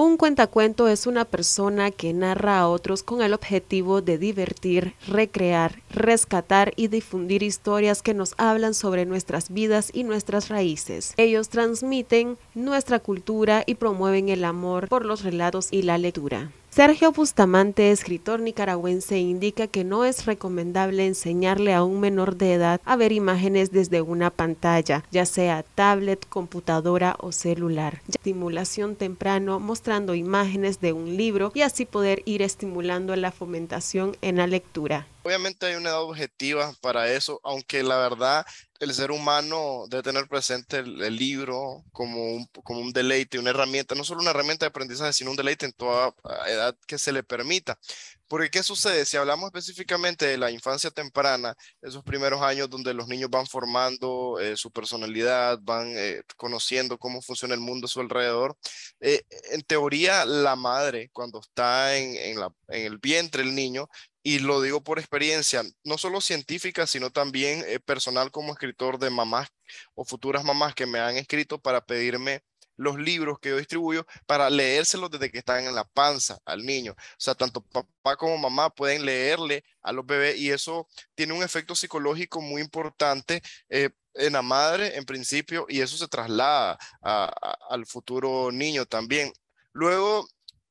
Un cuentacuento es una persona que narra a otros con el objetivo de divertir, recrear rescatar y difundir historias que nos hablan sobre nuestras vidas y nuestras raíces. Ellos transmiten nuestra cultura y promueven el amor por los relatos y la lectura. Sergio Bustamante, escritor nicaragüense, indica que no es recomendable enseñarle a un menor de edad a ver imágenes desde una pantalla, ya sea tablet, computadora o celular. Estimulación temprano mostrando imágenes de un libro y así poder ir estimulando la fomentación en la lectura. Obviamente hay una edad objetiva para eso, aunque la verdad el ser humano debe tener presente el, libro como un, como un deleite, una herramienta, no solo una herramienta de aprendizaje, sino un deleite en toda ah, edad que se le permita. Porque ¿qué sucede? Si hablamos específicamente de la infancia temprana, esos primeros años donde los niños van formando eh, su personalidad, van eh, conociendo cómo funciona el mundo a su alrededor, eh, en teoría la madre cuando está en, en el vientre el niño, y lo digo por experiencia, no solo científica, sino también personal como escritor, de mamás o futuras mamás que me han escrito para pedirme los libros que yo distribuyo para leérselos desde que están en la panza al niño. O sea, tanto papá como mamá pueden leerle a los bebés y eso tiene un efecto psicológico muy importante eh, en la madre en principio y eso se traslada al futuro niño también. Luego,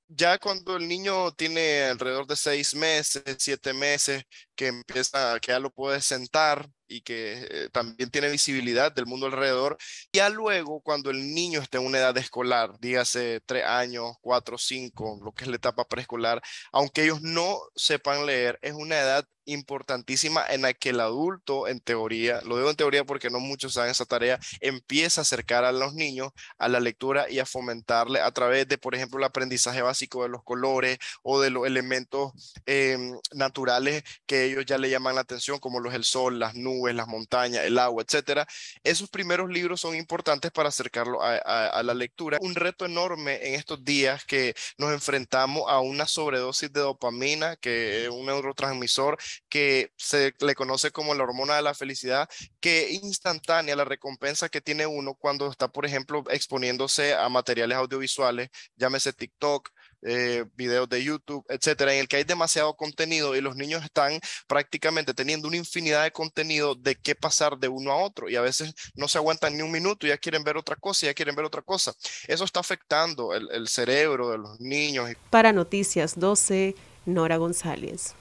ya cuando el niño tiene alrededor de seis meses, siete meses, que empieza, que ya lo puedes sentar y que eh, también tiene visibilidad del mundo alrededor. Ya luego, cuando el niño esté en una edad escolar, dígase tres años, cuatro, cinco, lo que es la etapa preescolar, aunque ellos no sepan leer, es una edad importantísima en la que el adulto, en teoría, lo digo en teoría porque no muchos saben esa tarea, empieza a acercar a los niños a la lectura y a fomentarle a través de, por ejemplo, el aprendizaje básico de los colores o de los elementos em, naturales que ellos ya le llaman la atención, como los el sol, las nubes, las montañas, el agua, etcétera. Esos primeros libros son importantes para acercarlo a, a la lectura. Un reto enorme en estos días que nos enfrentamos a una sobredosis de dopamina, que es un neurotransmisor que se le conoce como la hormona de la felicidad, que instantánea la recompensa que tiene uno cuando está, por ejemplo, exponiéndose a materiales audiovisuales, llámese TikTok, eh, videos de YouTube, etcétera, en el que hay demasiado contenido y los niños están prácticamente teniendo una infinidad de contenido de qué pasar de uno a otro y a veces no se aguantan ni un minuto, y ya quieren ver otra cosa, ya quieren ver otra cosa. Eso está afectando el, el cerebro de los niños. Para Noticias 12, Nora González.